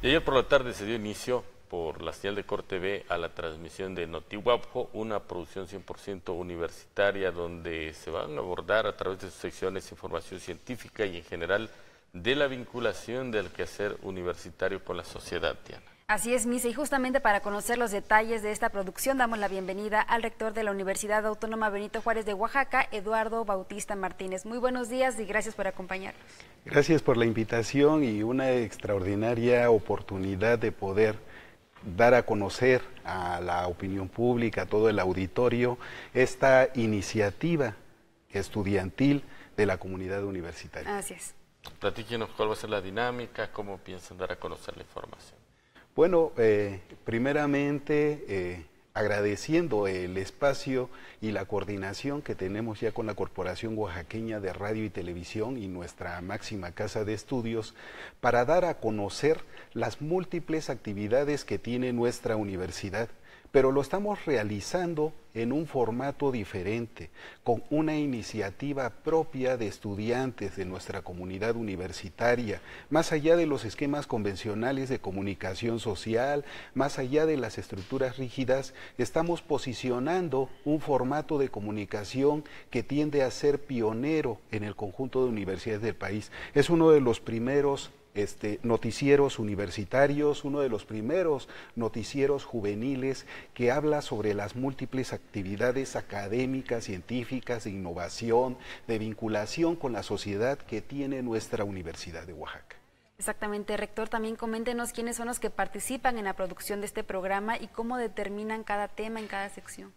Y ayer por la tarde se dio inicio por la señal de Corte B a la transmisión de Notihuapco, una producción 100% universitaria donde se van a abordar a través de sus secciones información científica y en general de la vinculación del quehacer universitario con la sociedad, Diana. Así es, Misa, y justamente para conocer los detalles de esta producción damos la bienvenida al rector de la Universidad Autónoma Benito Juárez de Oaxaca, Eduardo Bautista Martínez. Muy buenos días y gracias por acompañarnos. Gracias por la invitación y una extraordinaria oportunidad de poder dar a conocer a la opinión pública, a todo el auditorio, esta iniciativa estudiantil de la comunidad universitaria. Gracias. Platíquenos cuál va a ser la dinámica, cómo piensan dar a conocer la información. Bueno, eh, primeramente eh, agradeciendo el espacio y la coordinación que tenemos ya con la Corporación Oaxaqueña de Radio y Televisión y nuestra máxima casa de estudios para dar a conocer las múltiples actividades que tiene nuestra universidad pero lo estamos realizando en un formato diferente, con una iniciativa propia de estudiantes de nuestra comunidad universitaria, más allá de los esquemas convencionales de comunicación social, más allá de las estructuras rígidas, estamos posicionando un formato de comunicación que tiende a ser pionero en el conjunto de universidades del país. Es uno de los primeros este, noticieros universitarios, uno de los primeros noticieros juveniles que habla sobre las múltiples actividades académicas, científicas, de innovación, de vinculación con la sociedad que tiene nuestra Universidad de Oaxaca. Exactamente, rector, también coméntenos quiénes son los que participan en la producción de este programa y cómo determinan cada tema en cada sección.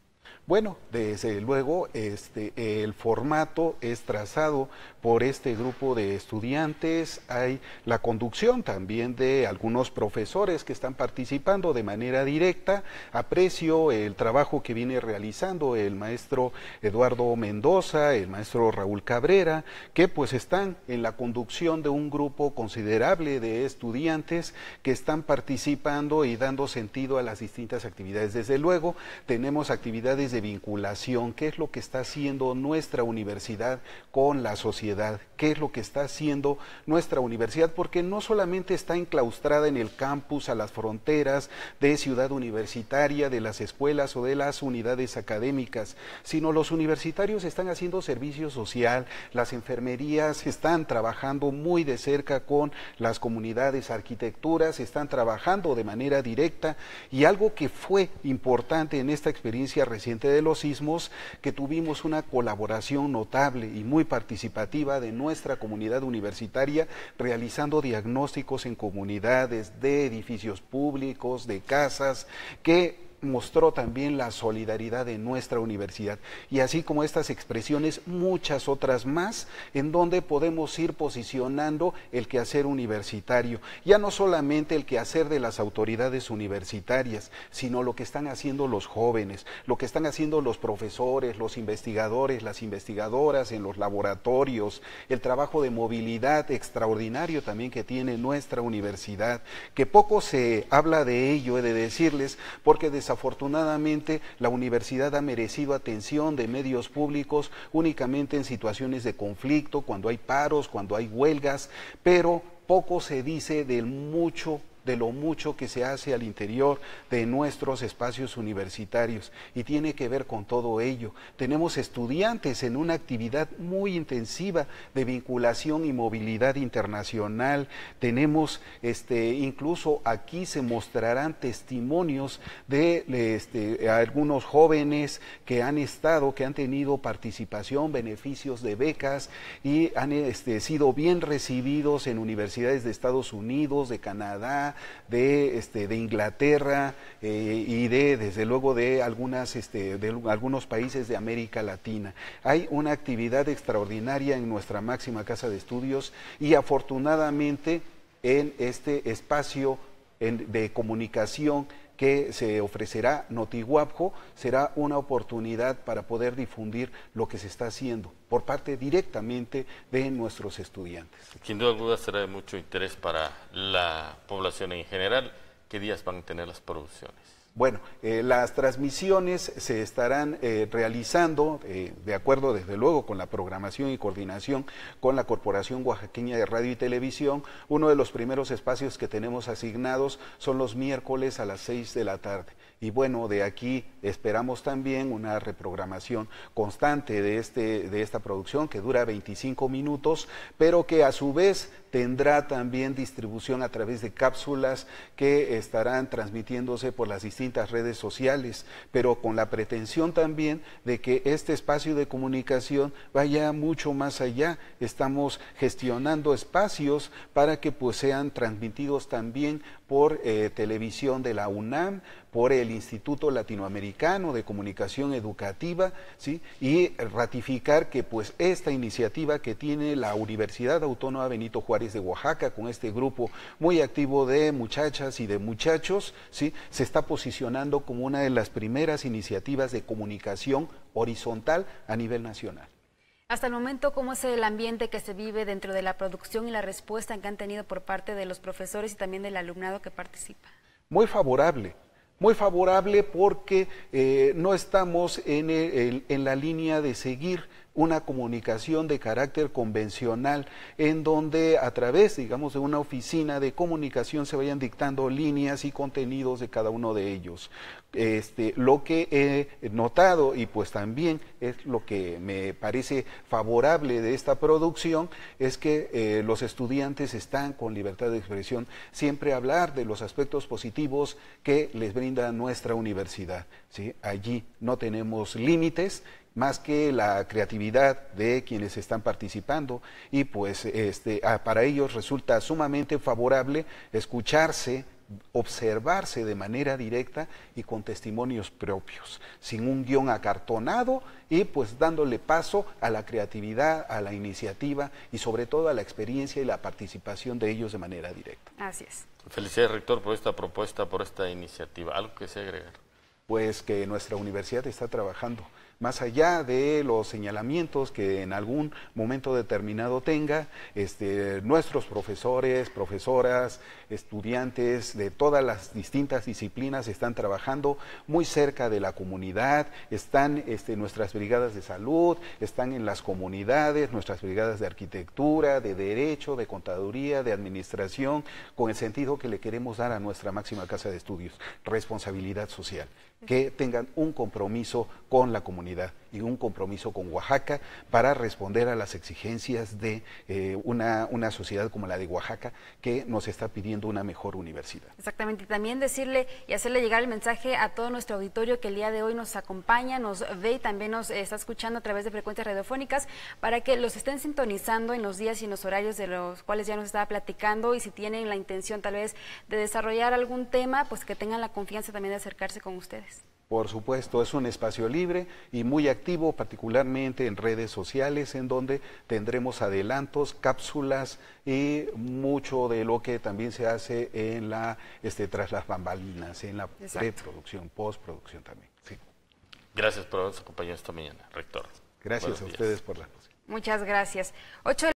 Bueno, desde luego, este, el formato es trazado por este grupo de estudiantes, hay la conducción también de algunos profesores que están participando de manera directa. Aprecio el trabajo que viene realizando el maestro Eduardo Mendoza, el maestro Raúl Cabrera, que pues están en la conducción de un grupo considerable de estudiantes que están participando y dando sentido a las distintas actividades. Desde luego, tenemos actividades de vinculación, qué es lo que está haciendo nuestra universidad con la sociedad, qué es lo que está haciendo nuestra universidad, porque no solamente está enclaustrada en el campus, a las fronteras de ciudad universitaria, de las escuelas o de las unidades académicas, sino los universitarios están haciendo servicio social, las enfermerías están trabajando muy de cerca con las comunidades, arquitecturas, están trabajando de manera directa y algo que fue importante en esta experiencia reciente de los sismos que tuvimos una colaboración notable y muy participativa de nuestra comunidad universitaria realizando diagnósticos en comunidades, de edificios públicos, de casas, que mostró también la solidaridad de nuestra universidad. Y así como estas expresiones, muchas otras más, en donde podemos ir posicionando el quehacer universitario. Ya no solamente el quehacer de las autoridades universitarias, sino lo que están haciendo los jóvenes, lo que están haciendo los profesores, los investigadores, las investigadoras en los laboratorios, el trabajo de movilidad extraordinario también que tiene nuestra universidad, que poco se habla de ello, he de decirles, porque Desafortunadamente, la universidad ha merecido atención de medios públicos únicamente en situaciones de conflicto, cuando hay paros, cuando hay huelgas, pero poco se dice del mucho de lo mucho que se hace al interior de nuestros espacios universitarios y tiene que ver con todo ello. Tenemos estudiantes en una actividad muy intensiva de vinculación y movilidad internacional. Tenemos este incluso aquí se mostrarán testimonios de este, algunos jóvenes que han estado, que han tenido participación, beneficios de becas y han este, sido bien recibidos en universidades de Estados Unidos, de Canadá, de, este, de Inglaterra eh, y de, desde luego, de, algunas, este, de algunos países de América Latina. Hay una actividad extraordinaria en nuestra máxima casa de estudios y afortunadamente en este espacio de comunicación que se ofrecerá Notihuapco, será una oportunidad para poder difundir lo que se está haciendo por parte directamente de nuestros estudiantes. Sin duda será de mucho interés para la población en general. ¿Qué días van a tener las producciones? Bueno, eh, las transmisiones se estarán eh, realizando, eh, de acuerdo desde luego con la programación y coordinación con la Corporación Oaxaqueña de Radio y Televisión. Uno de los primeros espacios que tenemos asignados son los miércoles a las 6 de la tarde. Y bueno, de aquí esperamos también una reprogramación constante de, este, de esta producción que dura 25 minutos, pero que a su vez tendrá también distribución a través de cápsulas que estarán transmitiéndose por las distintas redes sociales, pero con la pretensión también de que este espacio de comunicación vaya mucho más allá. Estamos gestionando espacios para que pues sean transmitidos también por eh, televisión de la UNAM, por el Instituto Latinoamericano de Comunicación Educativa, ¿sí? y ratificar que pues esta iniciativa que tiene la Universidad Autónoma Benito Juárez de Oaxaca con este grupo muy activo de muchachas y de muchachos, ¿sí? se está posicionando como una de las primeras iniciativas de comunicación horizontal a nivel nacional. Hasta el momento, ¿cómo es el ambiente que se vive dentro de la producción y la respuesta que han tenido por parte de los profesores y también del alumnado que participa? Muy favorable, muy favorable porque eh, no estamos en, en la línea de seguir una comunicación de carácter convencional en donde a través, digamos, de una oficina de comunicación se vayan dictando líneas y contenidos de cada uno de ellos. Este, lo que he notado y pues también es lo que me parece favorable de esta producción es que eh, los estudiantes están con libertad de expresión siempre hablar de los aspectos positivos que les brinda nuestra universidad. Allí no tenemos límites más que la creatividad de quienes están participando y pues este, para ellos resulta sumamente favorable escucharse observarse de manera directa y con testimonios propios, sin un guión acartonado y pues dándole paso a la creatividad, a la iniciativa y sobre todo a la experiencia y la participación de ellos de manera directa. Así es. Felicidades, rector, por esta propuesta, por esta iniciativa. ¿Algo que se agregar? Pues que nuestra universidad está trabajando más allá de los señalamientos que en algún momento determinado tenga, este, nuestros profesores, profesoras, estudiantes de todas las distintas disciplinas están trabajando muy cerca de la comunidad, están este, nuestras brigadas de salud, están en las comunidades, nuestras brigadas de arquitectura, de derecho, de contaduría, de administración, con el sentido que le queremos dar a nuestra máxima casa de estudios, responsabilidad social que tengan un compromiso con la comunidad y un compromiso con Oaxaca para responder a las exigencias de eh, una, una sociedad como la de Oaxaca que nos está pidiendo una mejor universidad. Exactamente, y también decirle y hacerle llegar el mensaje a todo nuestro auditorio que el día de hoy nos acompaña, nos ve y también nos está escuchando a través de frecuencias radiofónicas para que los estén sintonizando en los días y en los horarios de los cuales ya nos estaba platicando y si tienen la intención tal vez de desarrollar algún tema, pues que tengan la confianza también de acercarse con ustedes. Por supuesto, es un espacio libre y muy activo, particularmente en redes sociales, en donde tendremos adelantos, cápsulas y mucho de lo que también se hace en la, este, tras las bambalinas, en la Exacto. preproducción, postproducción también. Gracias por habernos acompañado esta mañana, rector. Gracias a ustedes por la Muchas gracias.